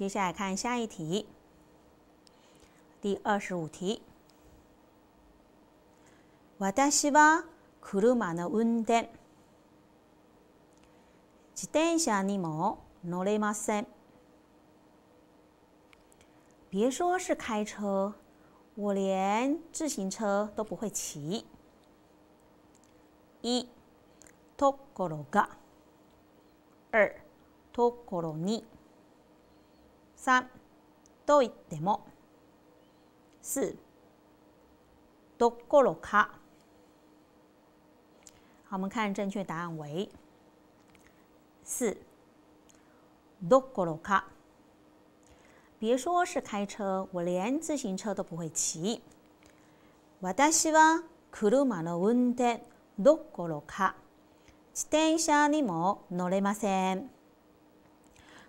接下来看下一题，第二十五题。私は車の運転、自転車にも乗れません。别说是开车，我连自行车都不会骑。一、ところが、二、ところに。三，といっても，四，どころか。好，我们看正确答案为四，どころか。别说是开车，我连自行车都不会骑。わは車の運転どころか。自転車にも乗れません。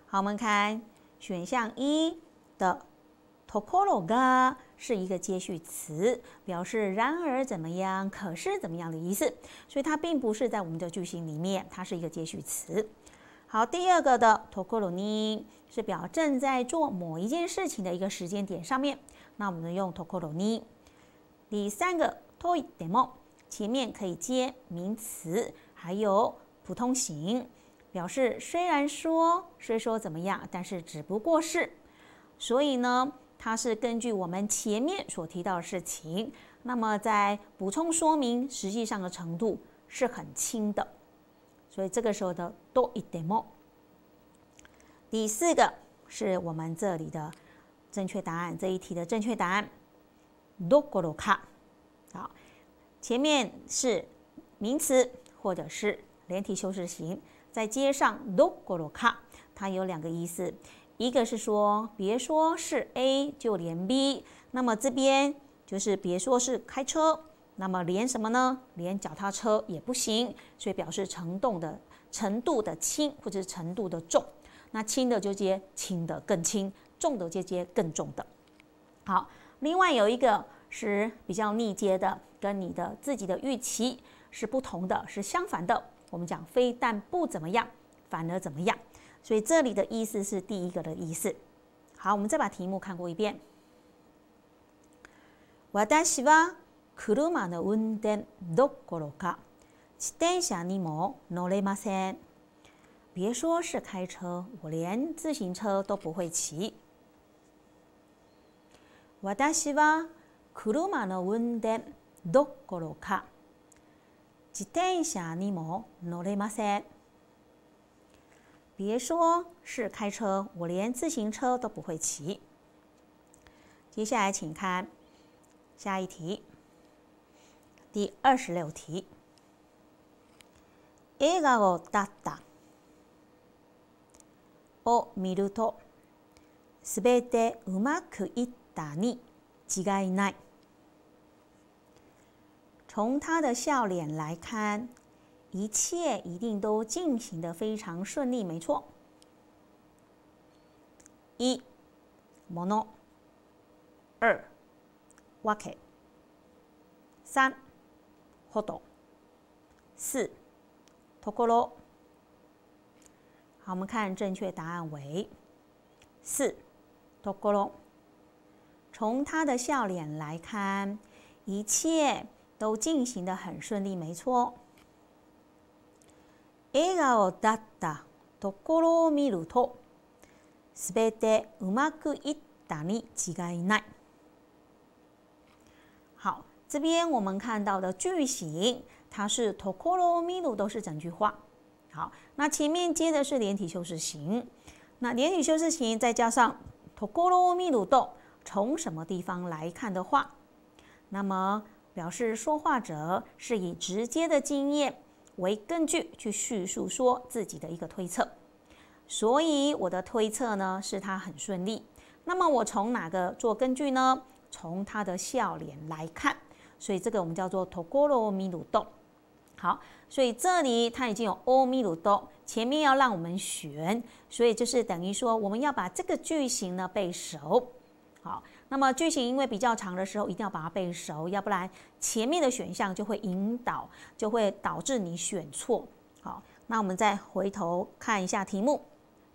好，我们看。选项一的 tokoro ga 是一个接续词，表示然而怎么样，可是怎么样的意思，所以它并不是在我们的句型里面，它是一个接续词。好，第二个的 tokoro ni 是表正在做某一件事情的一个时间点上面，那我们用 tokoro ni。第三个 toy demo 前面可以接名词，还有普通型。表示虽然说虽说怎么样，但是只不过是，所以呢，它是根据我们前面所提到的事情，那么在补充说明，实际上的程度是很轻的，所以这个时候的多一点么？第四个是我们这里的正确答案，这一题的正确答案，どこどカ，好，前面是名词或者是连体修饰形。在街上 dokoro k 卡，它有两个意思，一个是说别说是 A，就连 B，那么这边就是别说是开车，那么连什么呢？连脚踏车也不行，所以表示程度的程度的轻或者程度的重。那轻的就接轻的更轻，重的就接更重的。好，另外有一个是比较逆接的，跟你的自己的预期是不同的，是相反的。我们讲非但不怎么样，反而怎么样，所以这里的意思是第一个的意思。好，我们再把题目看过一遍。私は車の運転どころか、自転車にも乗れません。别说是开车，我连自行车都不会骑。私は車の運転どころか。期待下你么努力吗？三，别说是开车，我连自行车都不会骑。接下来，请看下一题，第二十六题。映画を観た。を見ると、すべてうまくいったに違いない。从他的笑脸来看，一切一定都进行的非常顺利，没错。一，n o 二，わけ，三，ほど，四，o r o 好，我们看正确答案为四，o r o 从他的笑脸来看，一切。都进行的很顺利，没错。好，这边我们看到的句型，它是 “tokoro 都是整句话。好，那前面接的是连体修饰形，那连体修饰形再加上 “tokoro m 从什么地方来看的话，那么。表示说话者是以直接的经验为根据去叙述说自己的一个推测，所以我的推测呢是他很顺利。那么我从哪个做根据呢？从他的笑脸来看，所以这个我们叫做通过了米 do”。好，所以这里它已经有欧米 do”，前面要让我们选，所以就是等于说我们要把这个句型呢背熟。好。那么句型因为比较长的时候，一定要把它背熟，要不然前面的选项就会引导，就会导致你选错。好，那我们再回头看一下题目，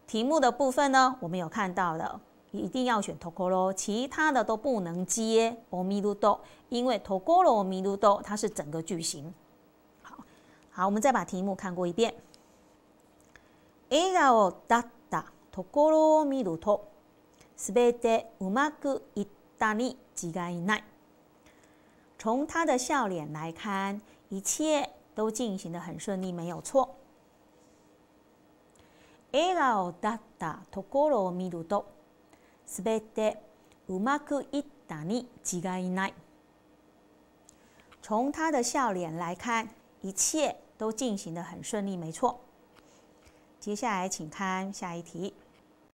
题目的部分呢，我们有看到的，一定要选 t k ころ喽，其他的都不能接。みると、因为 tokoro ところみると它是整个句型。好，好，我们再把题目看过一遍。笑顔だったところを見ると。すべてうまくいったに違ういない。从他的笑脸来看，一切都进行的很顺利，没有错。エラオダッダトコロミドドすべてうまくいったに違ういない。从他的笑脸来看，一切都进行的很顺利，没错。接下来，请看下一题。